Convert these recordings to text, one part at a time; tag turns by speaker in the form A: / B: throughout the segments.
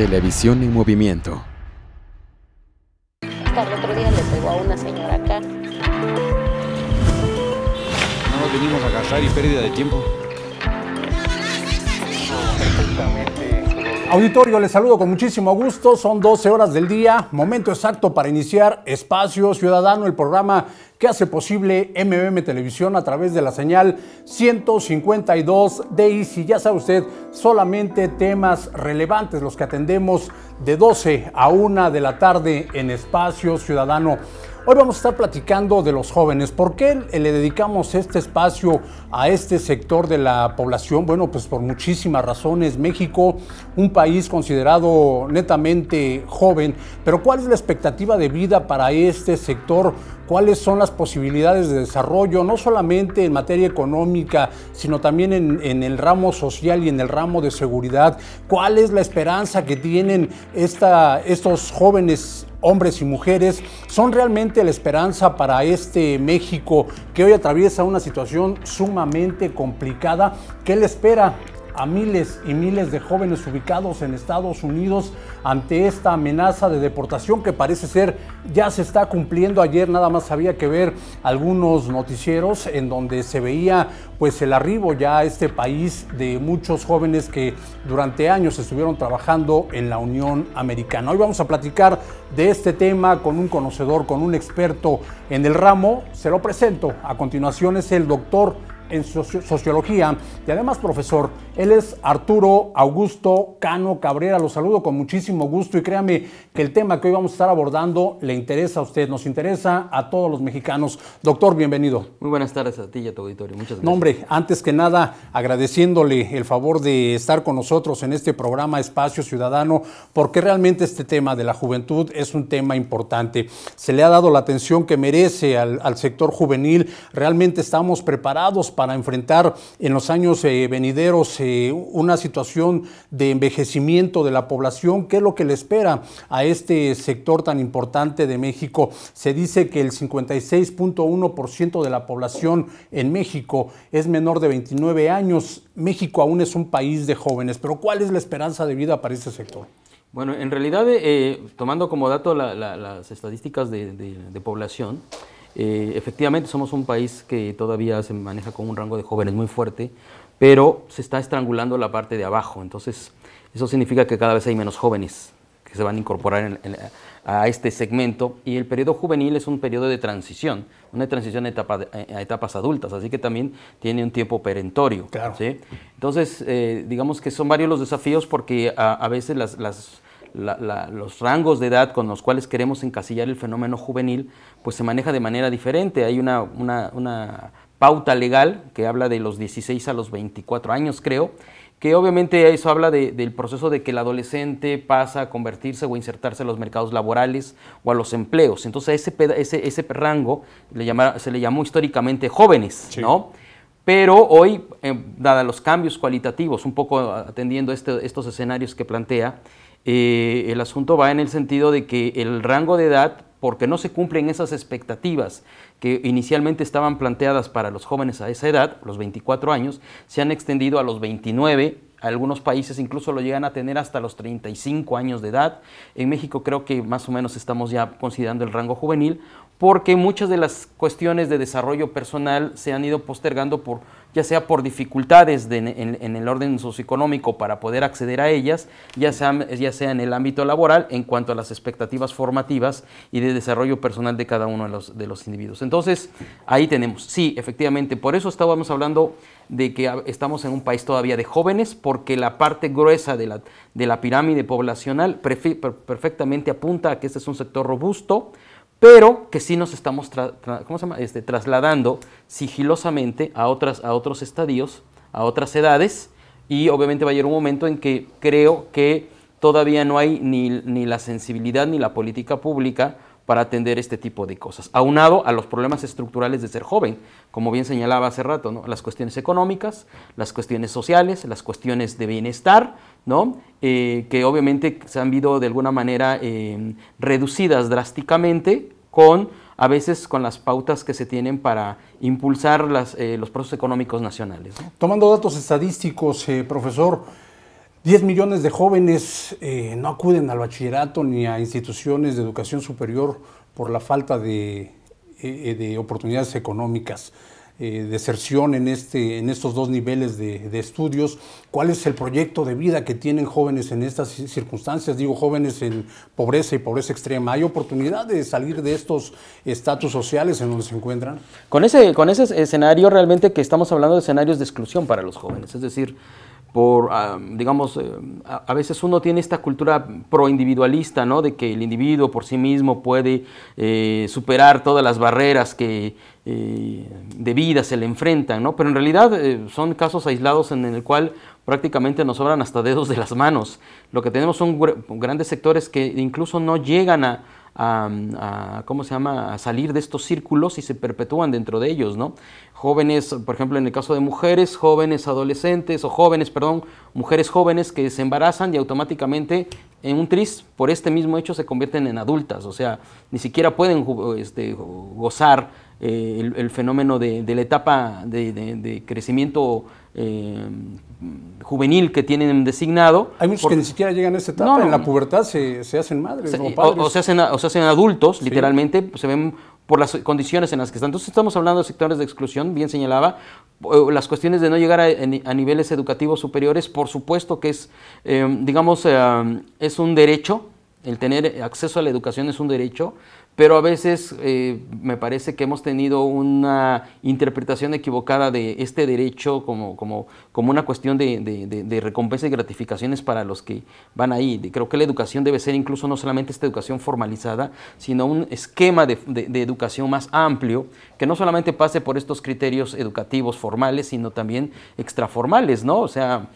A: Televisión en movimiento. el
B: otro día le pegó a una señora acá. No nos vinimos a casar y pérdida de tiempo. Auditorio, les saludo con muchísimo gusto. Son 12 horas del día, momento exacto para iniciar Espacio Ciudadano, el programa que hace posible MBM Televisión a través de la señal 152 de si Ya sabe usted, solamente temas relevantes los que atendemos de 12 a 1 de la tarde en Espacio Ciudadano. Hoy vamos a estar platicando de los jóvenes. ¿Por qué le dedicamos este espacio a este sector de la población? Bueno, pues por muchísimas razones. México, un país considerado netamente joven, pero ¿cuál es la expectativa de vida para este sector? ¿Cuáles son las posibilidades de desarrollo, no solamente en materia económica, sino también en, el ramo social y en el ramo de seguridad? ¿Cuál es la esperanza que tienen esta, estos jóvenes hombres y mujeres, son realmente la esperanza para este México que hoy atraviesa una situación sumamente complicada. ¿Qué le espera a miles y miles de jóvenes ubicados en Estados Unidos ante esta amenaza de deportación que parece ser ya se está cumpliendo. Ayer nada más había que ver algunos noticieros en donde se veía pues el arribo ya a este país de muchos jóvenes que durante años estuvieron trabajando en la Unión Americana. Hoy vamos a platicar de este tema con un conocedor, con un experto en el ramo. Se lo presento. A continuación es el doctor en sociología y además profesor él es Arturo Augusto Cano Cabrera. Lo saludo con muchísimo gusto y créame que el tema que hoy vamos a estar abordando le interesa a usted, nos interesa a todos los mexicanos. Doctor, bienvenido. Muy buenas tardes a ti y a tu auditorio. Muchas gracias. hombre, antes que nada, agradeciéndole el favor de estar con nosotros en este programa Espacio Ciudadano, porque realmente este tema de la juventud es un tema importante. Se le ha dado la atención que merece al, sector juvenil. Realmente estamos preparados para enfrentar en los años eh, venideros. Eh, una situación de envejecimiento de la población, qué es lo que le espera a este sector tan importante de México. Se dice que el 56.1% de la población en México es menor de 29 años. México aún es un país de jóvenes, pero ¿cuál es la esperanza de vida para este sector?
A: Bueno, en realidad, eh, tomando como dato las estadísticas de población, eh, efectivamente, somos un país que todavía se maneja con un rango de jóvenes muy fuerte, pero se está estrangulando la parte de abajo. Entonces, eso significa que cada vez hay menos jóvenes que se van a incorporar a este segmento. Y el periodo juvenil es un periodo de transición, una transición a, etapa a etapas adultas, así que también tiene un tiempo perentorio. Entonces, eh, digamos que son varios los desafíos porque a, veces las los rangos de edad con los cuales queremos encasillar el fenómeno juvenil, pues se maneja de manera diferente. Hay una, pauta legal que habla de los 16 a los 24 años, creo, que obviamente eso habla del proceso de que el adolescente pasa a convertirse o insertarse en los mercados laborales o a los empleos. Entonces ese, ese, rango se le llamó históricamente jóvenes, ¿no? Pero hoy, eh, dada los cambios cualitativos, un poco atendiendo este, estos escenarios que plantea, eh, el asunto va en el sentido de que el rango de edad, porque no se cumplen esas expectativas que inicialmente estaban planteadas para los jóvenes a esa edad, los 24 años, se han extendido a los 29 algunos países incluso lo llegan a tener hasta los 35 años de edad. En México creo que más o menos estamos ya considerando el rango juvenil porque muchas de las cuestiones de desarrollo personal se han ido postergando por ya sea por dificultades en, el orden socioeconómico para poder acceder a ellas, ya sea, ya sea en el ámbito laboral, en cuanto a las expectativas formativas y de desarrollo personal de cada uno de los, de los individuos. Entonces, ahí tenemos, sí, efectivamente, por eso estábamos hablando de que estamos en un país todavía de jóvenes, porque la parte gruesa de la, de la pirámide poblacional perfectamente apunta a que este es un sector robusto, pero que sí nos estamos este, trasladando sigilosamente a, otras, a otros estadios, a otras edades, y obviamente va a llegar un momento en que creo que todavía no hay ni, ni la sensibilidad ni la política pública para atender este tipo de cosas, aunado a los problemas estructurales de ser joven, como bien señalaba hace rato, ¿no? las cuestiones económicas, las cuestiones sociales, las cuestiones de bienestar, eh, que obviamente se han visto de alguna manera eh, reducidas drásticamente con a veces con las pautas que se tienen para impulsar eh, los procesos
B: económicos nacionales. Tomando datos estadísticos, profesor, 10 millones de jóvenes no acuden al bachillerato ni a instituciones de educación superior por la falta de, de oportunidades económicas. Eh, deserción en, este, en estos dos niveles de, estudios, cuál es el proyecto de vida que tienen jóvenes en estas circunstancias, digo jóvenes en pobreza y pobreza extrema. ¿Hay oportunidad de salir de estos estatus sociales en donde se encuentran? Con ese, con ese escenario realmente que estamos
A: hablando de escenarios de exclusión para los jóvenes, es decir, por, ah, digamos, eh, a, veces uno tiene esta cultura proindividualista, ¿no? De que el individuo por sí mismo puede eh, superar todas las barreras que eh, de vida se le enfrentan, ¿no? Pero en realidad son casos aislados en el cual prácticamente nos sobran hasta dedos de las manos. Lo que tenemos son grandes sectores que incluso no llegan a, a, ¿cómo se llama?, salir de estos círculos y se perpetúan dentro de ellos, ¿no? Jóvenes, por ejemplo, en el caso de mujeres, jóvenes adolescentes o jóvenes, perdón, mujeres jóvenes que se embarazan y automáticamente en un tris, por este mismo hecho, se convierten en adultas, o sea, ni siquiera pueden este, gozar eh, el, fenómeno de, la etapa de, de crecimiento eh, juvenil que tienen designado. Hay muchos que ni
B: siquiera llegan a esta etapa, en la pubertad se, se hacen madres o, padres. O, se
A: hacen, o se hacen adultos, literalmente, se ven por las condiciones en las que están. Entonces estamos hablando de sectores de exclusión, bien señalaba, las cuestiones de no llegar a, niveles educativos superiores, por supuesto que es, em, digamos, em, es un derecho, el tener acceso a la educación es un derecho, pero a veces eh, me parece que hemos tenido una interpretación equivocada de este derecho como, como, como una cuestión de, de recompensa y gratificaciones para los que van ahí. Creo que la educación debe ser incluso no solamente esta educación formalizada, sino un esquema de, educación más amplio, que no solamente pase por estos criterios educativos formales, sino también extraformales, ¿no? O sea,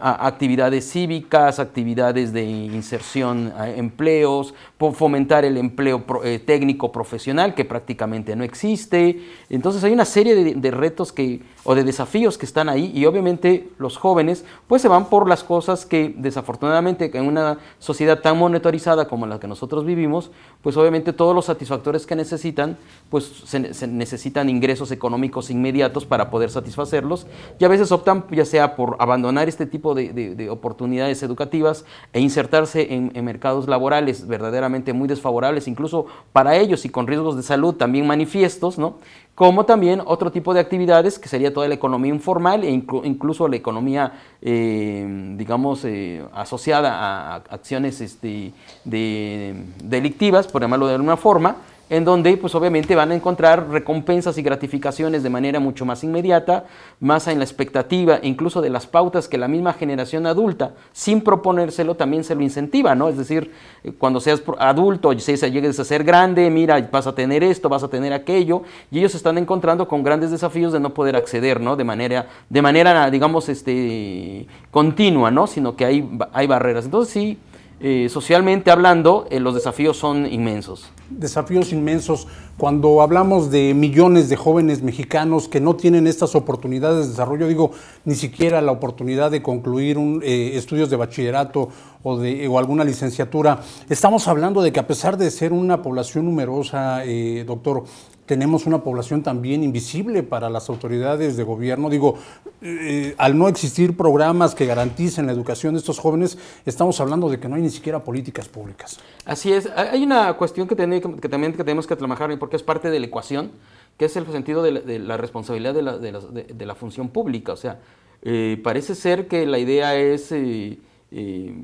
A: actividades cívicas, actividades de inserción a empleos, fomentar el empleo eh, técnico profesional que prácticamente no existe. Entonces hay una serie de, retos que, o de desafíos que están ahí y obviamente los jóvenes pues se van por las cosas que desafortunadamente en una sociedad tan monitorizada como la que nosotros vivimos, pues obviamente todos los satisfactores que necesitan pues se, necesitan ingresos económicos inmediatos para poder satisfacerlos y a veces optan ya sea por abandonar este tipo tipo de, oportunidades educativas e insertarse en, mercados laborales verdaderamente muy desfavorables, incluso para ellos y con riesgos de salud también manifiestos, ¿no? como también otro tipo de actividades que sería toda la economía informal e incluso la economía, eh, digamos, eh, asociada a acciones este, delictivas, por llamarlo de alguna forma, en donde pues obviamente van a encontrar recompensas y gratificaciones de manera mucho más inmediata, más en la expectativa incluso de las pautas que la misma generación adulta, sin proponérselo, también se lo incentiva, ¿no? Es decir, eh, cuando seas adulto, llegues a ser grande, mira, vas a tener esto, vas a tener aquello, y ellos se están encontrando con grandes desafíos de no poder acceder, ¿no? De manera, de manera digamos, este, continua, ¿no? Sino que hay, hay barreras. Entonces sí, eh, socialmente hablando, eh, los desafíos son inmensos.
B: Desafíos inmensos. Cuando hablamos de millones de jóvenes mexicanos que no tienen estas oportunidades de desarrollo, digo, ni siquiera la oportunidad de concluir eh, estudios de bachillerato o alguna licenciatura, estamos hablando de que a pesar de ser una población numerosa, doctor, tenemos una población también invisible para las autoridades de gobierno. Digo, eh, al no existir programas que garanticen la educación de estos jóvenes, estamos hablando de que no hay ni siquiera políticas públicas.
A: Así es. Hay una cuestión que, que también tenemos que trabajar porque es parte de la ecuación, que es el sentido de la, responsabilidad de la, función pública. O sea, eh, parece ser que la idea es... Eh, eh,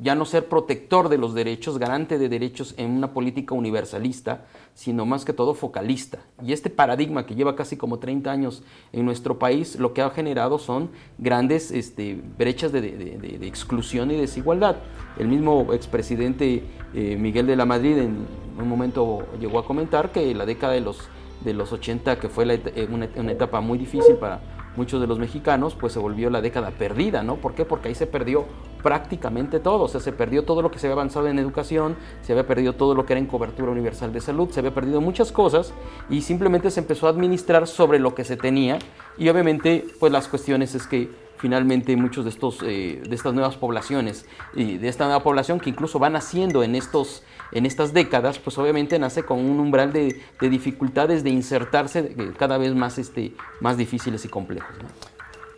A: ya no ser protector de los derechos, garante de derechos en una política universalista, sino más que todo focalista. Y este paradigma que lleva casi como 30 años en nuestro país, lo que ha generado son grandes este, brechas de, exclusión y desigualdad. El mismo expresidente eh, Miguel de la Madrid en un momento llegó a comentar que la década de los, de 80, que fue eh, una, una etapa muy difícil para muchos de los mexicanos, pues se volvió la década perdida, ¿no? ¿Por qué? Porque ahí se perdió prácticamente todo. O sea, se perdió todo lo que se había avanzado en educación, se había perdido todo lo que era en cobertura universal de salud, se había perdido muchas cosas y simplemente se empezó a administrar sobre lo que se tenía. Y obviamente, pues las cuestiones es que finalmente muchos de estos eh, de estas nuevas poblaciones y de esta nueva población que incluso van naciendo en estos en estas décadas pues obviamente nace con un umbral de, dificultades de insertarse eh, cada vez más este más difíciles y complejos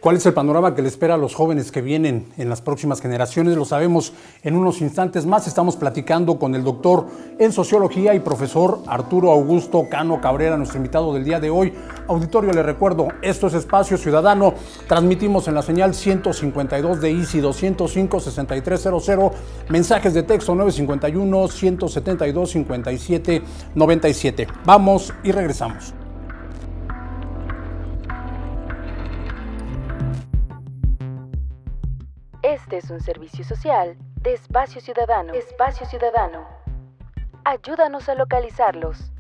B: ¿Cuál es el panorama que le espera a los jóvenes que vienen en las próximas generaciones? Lo sabemos en unos instantes más. Estamos platicando con el doctor en sociología y profesor Arturo Augusto Cano Cabrera, nuestro invitado del día de hoy. Auditorio, le recuerdo, esto es Espacio Ciudadano. Transmitimos en la señal 152 de ICI 205-6300. Mensajes de texto 951-172-5797. Vamos y regresamos.
A: Este es un servicio social de Espacio Ciudadano. Espacio Ciudadano. Ayúdanos a localizarlos.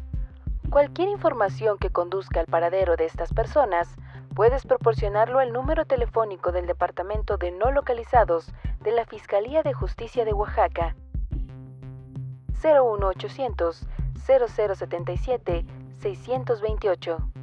A: Cualquier información que conduzca al paradero de estas personas, puedes proporcionarlo al número telefónico del Departamento de No Localizados de la Fiscalía de Justicia de Oaxaca. 01800 0077 628.